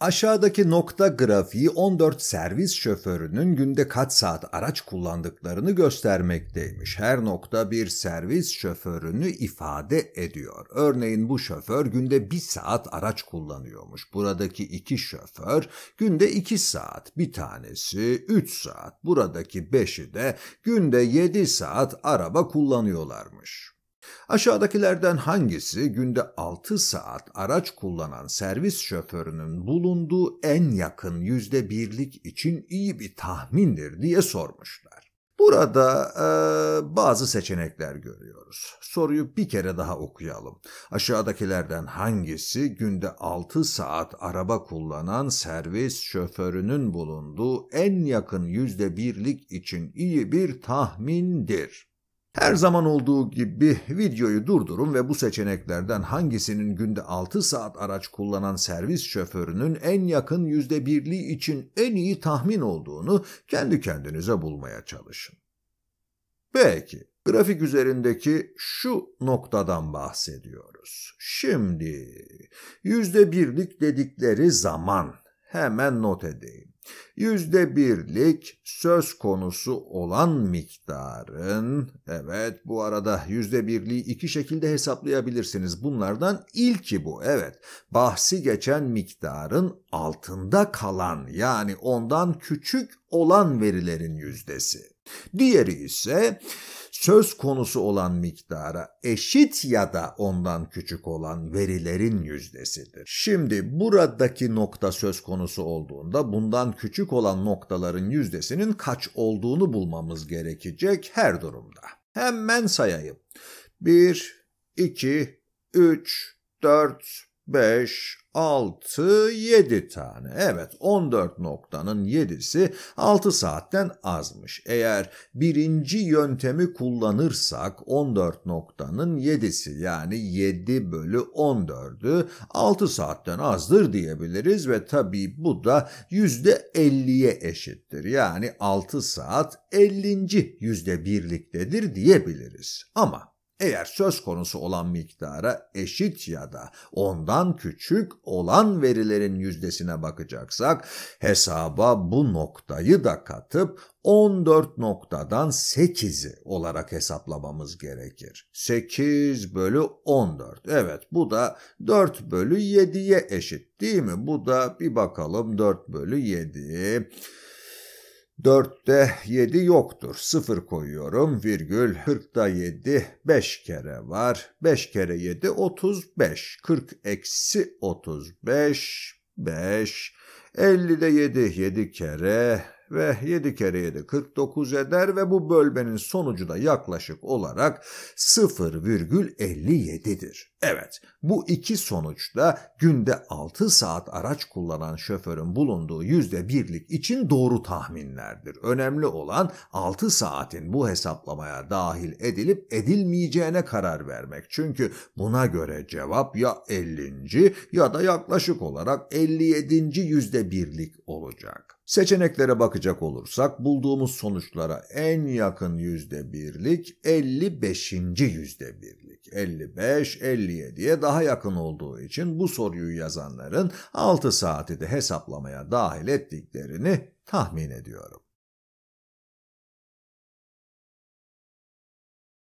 Aşağıdaki nokta grafiği 14 servis şoförünün günde kaç saat araç kullandıklarını göstermekteymiş. Her nokta bir servis şoförünü ifade ediyor. Örneğin bu şoför günde 1 saat araç kullanıyormuş. Buradaki iki şoför günde 2 saat, bir tanesi 3 saat. Buradaki 5'i de günde 7 saat araba kullanıyorlarmış. Aşağıdakilerden hangisi günde 6 saat araç kullanan servis şoförünün bulunduğu en yakın yüzde birlik için iyi bir tahmindir diye sormuşlar. Burada e, bazı seçenekler görüyoruz. Soruyu bir kere daha okuyalım. Aşağıdakilerden hangisi günde 6 saat araba kullanan servis şoförünün bulunduğu en yakın yüzde birlik için iyi bir tahmindir? Her zaman olduğu gibi videoyu durdurun ve bu seçeneklerden hangisinin günde 6 saat araç kullanan servis şoförünün en yakın %1'liği için en iyi tahmin olduğunu kendi kendinize bulmaya çalışın. Peki, grafik üzerindeki şu noktadan bahsediyoruz. Şimdi %1'lik dedikleri zaman hemen not edeyim yüzde birlik söz konusu olan miktarın, evet bu arada yüzde birliği iki şekilde hesaplayabilirsiniz. Bunlardan ilki bu, evet. Bahsi geçen miktarın altında kalan yani ondan küçük olan verilerin yüzdesi. Diğeri ise söz konusu olan miktara eşit ya da ondan küçük olan verilerin yüzdesidir. Şimdi buradaki nokta söz konusu olduğunda bundan küçük düşük olan noktaların yüzdesinin kaç olduğunu bulmamız gerekecek her durumda. Hemen sayayım. 1, 2, 3, 4, 5, 6, 7 tane. Evet 14 noktanın 7'si 6 saatten azmış. Eğer birinci yöntemi kullanırsak 14 noktanın 7'si yani 7 bölü 14'ü 6 saatten azdır diyebiliriz ve tabi bu da %50'ye eşittir. Yani 6 saat 50. yüzde birliktedir diyebiliriz. Ama eğer söz konusu olan miktara eşit ya da ondan küçük olan verilerin yüzdesine bakacaksak hesaba bu noktayı da katıp 14 noktadan 8'i olarak hesaplamamız gerekir. 8 bölü 14. Evet bu da 4 bölü 7'ye eşit değil mi? Bu da bir bakalım 4 bölü 7. 4'te 7 yoktur. 0 koyuyorum virgül. 40'da 7 5 kere var. 5 kere 7 35. 40 eksi 35 5. 50'de 7 7 kere ve 7 kere 7 49 eder ve bu bölmenin sonucu da yaklaşık olarak 0,57'dir. Evet bu iki sonuçta günde 6 saat araç kullanan şoförün bulunduğu %1'lik için doğru tahminlerdir. Önemli olan 6 saatin bu hesaplamaya dahil edilip edilmeyeceğine karar vermek. Çünkü buna göre cevap ya 50. ya da yaklaşık olarak 57. %1'lik olacak. Seçeneklere bakın bakacak olursak bulduğumuz sonuçlara en yakın yüzde birlik 55. yüzde birlik 55-57'ye daha yakın olduğu için bu soruyu yazanların 6 saati de hesaplamaya dahil ettiklerini tahmin ediyorum.